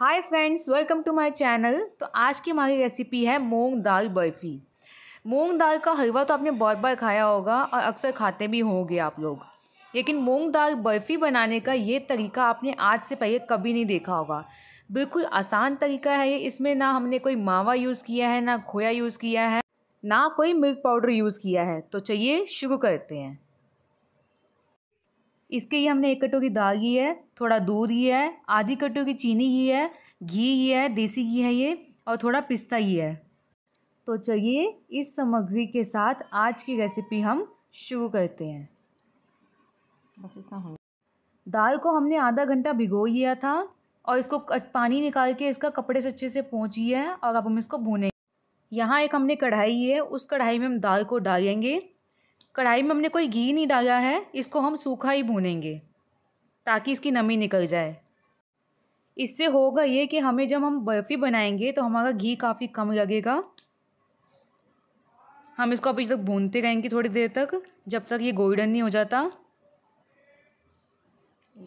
hi friends welcome to my channel तो आज की हमारी रेसिपी है मूंग दाल बर्फ़ी मूंग दाल का हलवा तो आपने बहुत बार खाया होगा और अक्सर खाते भी होंगे आप लोग लेकिन मूंग दाल बर्फ़ी बनाने का ये तरीका आपने आज से पहले कभी नहीं देखा होगा बिल्कुल आसान तरीका है ये इसमें ना हमने कोई मावा यूज़ किया है ना खोया यूज़ किया है ना कोई मिल्क पाउडर यूज़ किया है तो चलिए शुरू करते हैं इसके लिए हमने एक कटों की दाल ली है थोड़ा दूध लिया है आधी कटों की चीनी ली है घी लिया है देसी घी है ये और थोड़ा पिस्ता ही है तो चलिए इस सामग्री के साथ आज की रेसिपी हम शुरू करते हैं बस इतना हो दाल को हमने आधा घंटा भिगो लिया था और इसको पानी निकाल के इसका कपड़े से अच्छे से पहुँच है और अब हम इसको भूनेंगे यहाँ एक हमने कढ़ाई है उस कढ़ाई में हम दाल को डालेंगे कढ़ाई में हमने कोई घी नहीं डाला है इसको हम सूखा ही भूनेंगे ताकि इसकी नमी निकल जाए इससे होगा ये कि हमें जब हम बर्फ़ी बनाएंगे तो हमारा घी काफ़ी कम लगेगा हम इसको अभी तक भूनते रहेंगे थोड़ी देर तक जब तक ये गोल्डन नहीं हो जाता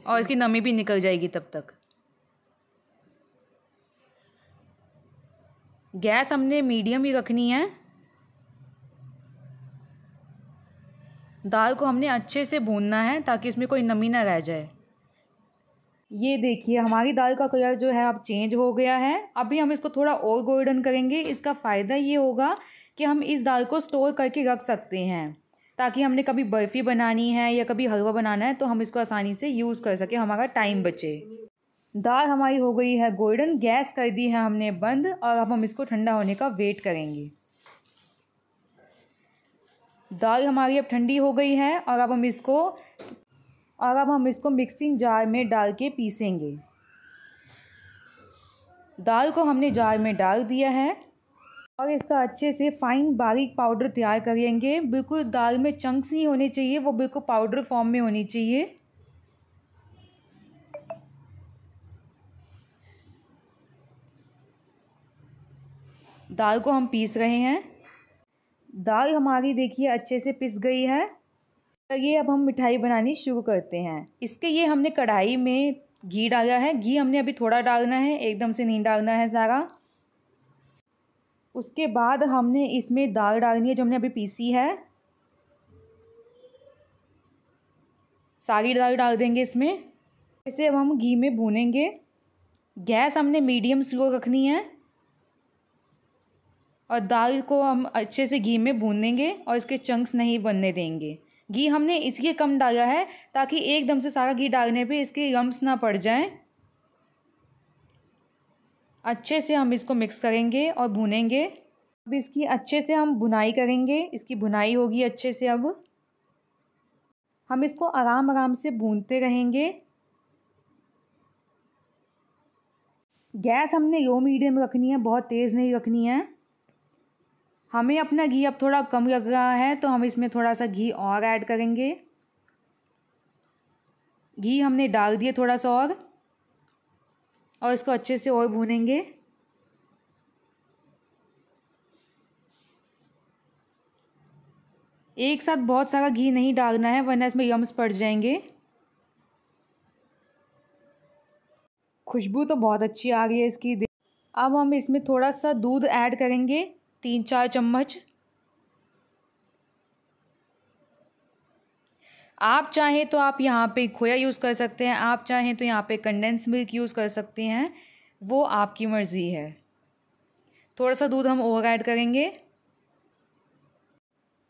और इसकी नमी भी निकल जाएगी तब तक गैस हमने मीडियम ही रखनी है दाल को हमने अच्छे से भूनना है ताकि इसमें कोई नमी ना रह जाए ये देखिए हमारी दाल का कलर जो है अब चेंज हो गया है अभी हम इसको थोड़ा और गोल्डन करेंगे इसका फ़ायदा ये होगा कि हम इस दाल को स्टोर करके रख सकते हैं ताकि हमने कभी बर्फ़ी बनानी है या कभी हलवा बनाना है तो हम इसको आसानी से यूज़ कर सकें हमारा टाइम बचे दाल हमारी हो गई है गोल्डन गैस कर दी है हमने बंद और अब हम इसको ठंडा होने का वेट करेंगे दाल हमारी अब ठंडी हो गई है और अब हम इसको और अब हम इसको मिक्सिंग जार में डाल के पीसेंगे दाल को हमने जार में डाल दिया है और इसका अच्छे से फाइन बारीक पाउडर तैयार करेंगे बिल्कुल दाल में चंक्स नहीं होने चाहिए वो बिल्कुल पाउडर फॉर्म में होनी चाहिए दाल को हम पीस रहे हैं दाल हमारी देखिए अच्छे से पिस गई है तो ये अब हम मिठाई बनानी शुरू करते हैं इसके ये हमने कढ़ाई में घी डाला है घी हमने अभी थोड़ा डालना है एकदम से नहीं डालना है सारा उसके बाद हमने इसमें दाल डालनी है जो हमने अभी पीसी है सारी दाल डाल देंगे इसमें इसे अब हम घी में भूनेंगे गैस हमने मीडियम स्लो रखनी है और दाल को हम अच्छे से घी में भूनेंगे और इसके चंक्स नहीं बनने देंगे घी हमने इसलिए कम डाला है ताकि एकदम से सारा घी डालने पे इसके रम्स ना पड़ जाएं अच्छे से हम इसको मिक्स करेंगे और भूनेंगे अब इसकी अच्छे से हम भुनाई करेंगे इसकी भुनाई होगी अच्छे से अब हम इसको आराम आराम से भूनते रहेंगे गैस हमने लो मीडियम रखनी है बहुत तेज़ नहीं रखनी है हमें अपना घी अब थोड़ा कम लग रहा है तो हम इसमें थोड़ा सा घी और ऐड करेंगे घी हमने डाल दिया थोड़ा सा और और इसको अच्छे से और भूनेंगे एक साथ बहुत सारा घी नहीं डालना है वरना इसमें यम्स पड़ जाएंगे खुशबू तो बहुत अच्छी आ रही है इसकी अब हम इसमें थोड़ा सा दूध ऐड करेंगे तीन चार चम्मच आप चाहें तो आप यहाँ पे खोया यूज़ कर सकते हैं आप चाहें तो यहाँ पे कंडेंस मिल्क यूज़ कर सकते हैं वो आपकी मर्ज़ी है थोड़ा सा दूध हम ओवर ऐड करेंगे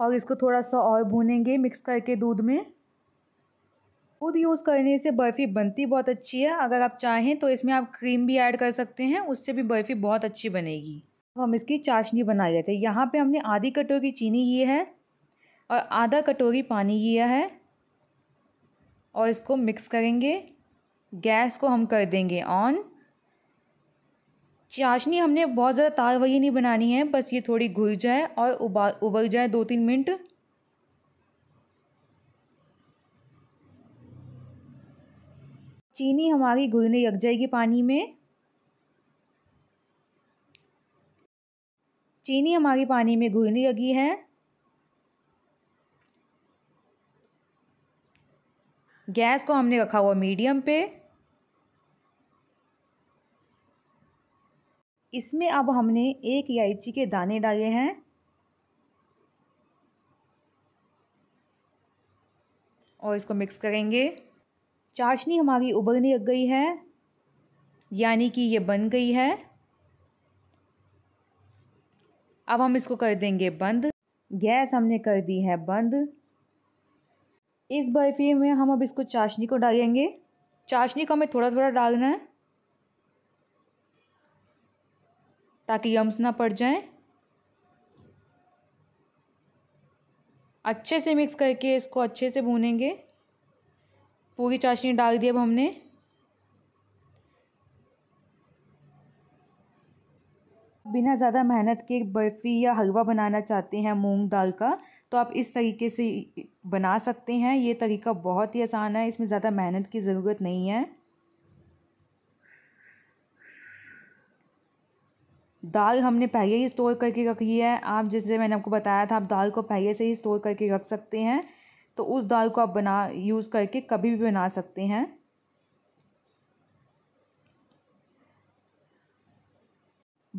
और इसको थोड़ा सा और भूनेंगे मिक्स करके दूध में दूध यूज़ करने से बर्फ़ी बनती बहुत अच्छी है अगर आप चाहें तो इसमें आप क्रीम भी ऐड कर सकते हैं उससे भी बर्फ़ी बहुत अच्छी बनेगी अब हम इसकी चाशनी बना लेते हैं यहाँ पे हमने आधी कटोरी चीनी ये है और आधा कटोरी पानी लिया है और इसको मिक्स करेंगे गैस को हम कर देंगे ऑन चाशनी हमने बहुत ज़्यादा तार वही नहीं बनानी है बस ये थोड़ी घुल जाए और उबा उबल जाए दो तीन मिनट चीनी हमारी घुलने लग जाएगी पानी में चीनी हमारी पानी में घुलने लगी है गैस को हमने रखा हुआ मीडियम पे इसमें अब हमने एक इलायची के दाने डाले हैं और इसको मिक्स करेंगे चाशनी हमारी उबलने लग गई है यानी कि ये बन गई है अब हम इसको कर देंगे बंद गैस हमने कर दी है बंद इस बर्फ़ी में हम अब इसको चाशनी को डालेंगे चाशनी को हमें थोड़ा थोड़ा डालना है ताकि यम्स ना पड़ जाएं अच्छे से मिक्स करके इसको अच्छे से भूनेंगे पूरी चाशनी डाल दी अब हमने बिना ज़्यादा मेहनत के बर्फ़ी या हलवा बनाना चाहते हैं मूंग दाल का तो आप इस तरीके से बना सकते हैं ये तरीका बहुत ही आसान है इसमें ज़्यादा मेहनत की ज़रूरत नहीं है दाल हमने पहले ही स्टोर करके रख ली है आप जैसे मैंने आपको बताया था आप दाल को पहले से ही स्टोर करके रख सकते हैं तो उस दाल को आप बना यूज़ करके कभी भी बना सकते हैं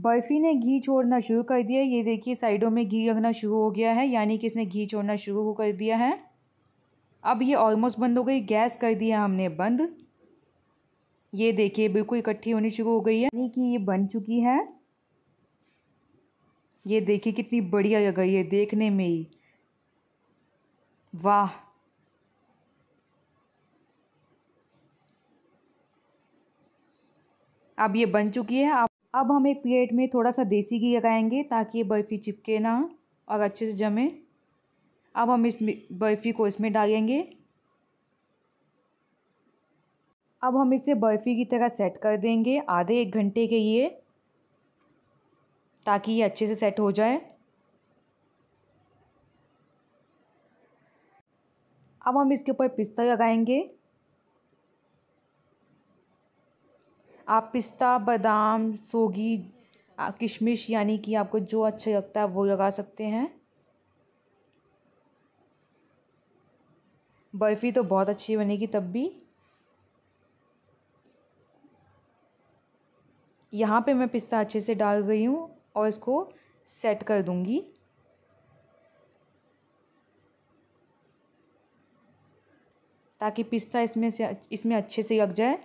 बर्फ़ी ने घी छोड़ना शुरू कर दिया ये देखिए साइडों में घी रखना शुरू हो गया है यानी कि इसने घी छोड़ना शुरू कर दिया है अब ये ऑलमोस्ट बंद हो गई गैस कर दिया हमने बंद ये देखिए बिल्कुल इकट्ठी होनी शुरू हो गई है यानी कि ये बन चुकी है ये देखिए कितनी बढ़िया लग रही है देखने में ही वाह अब ये बन चुकी है आप अब हम एक प्लेट में थोड़ा सा देसी घी लगाएंगे ताकि ये बर्फ़ी चिपके ना और अच्छे से जमे अब हम इस बर्फ़ी को इसमें डालेंगे अब हम इसे बर्फ़ी की तरह सेट कर देंगे आधे एक घंटे के लिए ताकि ये अच्छे से सेट हो जाए अब हम इसके ऊपर पिस्ता लगाएंगे आप पिस्ता बादाम सोगी किशमिश यानी कि आपको जो अच्छा लगता है वो लगा सकते हैं बर्फ़ी तो बहुत अच्छी बनेगी तब भी यहाँ पे मैं पिस्ता अच्छे से डाल गई हूँ और इसको सेट कर दूँगी ताकि पिस्ता इसमें से इसमें अच्छे से लग जाए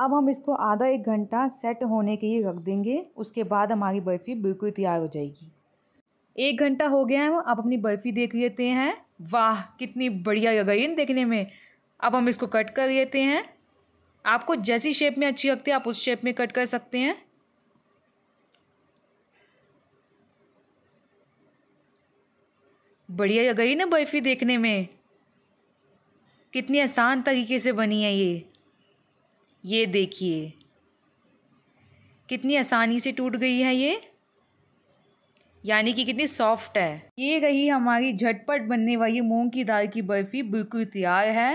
अब हम इसको आधा एक घंटा सेट होने के लिए रख देंगे उसके बाद हमारी बर्फ़ी बिल्कुल तैयार हो जाएगी एक घंटा हो गया है आप अपनी बर्फ़ी देख लेते हैं वाह कितनी बढ़िया लग रही है देखने में अब हम इसको कट कर लेते हैं आपको जैसी शेप में अच्छी लगती है आप उस शेप में कट कर सकते हैं बढ़िया लग रही ना बर्फ़ी देखने में कितनी आसान तरीके से बनी है ये ये देखिए कितनी आसानी से टूट गई है ये यानी कि कितनी सॉफ्ट है ये रही हमारी झटपट बनने वाली मूंग की दाल की बर्फ़ी बिल्कुल तैयार है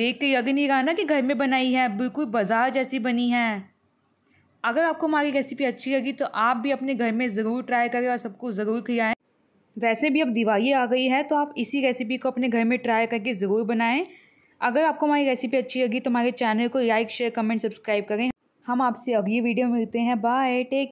देख के यग नहीं रहा ना कि घर में बनाई है बिल्कुल बाजार जैसी बनी है अगर आपको हमारी रेसिपी अच्छी लगी तो आप भी अपने घर में ज़रूर ट्राई करें और सबको ज़रूर खिलाएं वैसे भी अब दिवाली आ गई है तो आप इसी रेसिपी को अपने घर में ट्राई करके ज़रूर बनाएं अगर आपको हमारी रेसिपी अच्छी लगी तो हमारे चैनल को लाइक शेयर कमेंट सब्सक्राइब करें हम आपसे अगली वीडियो मिलते हैं बाय टेक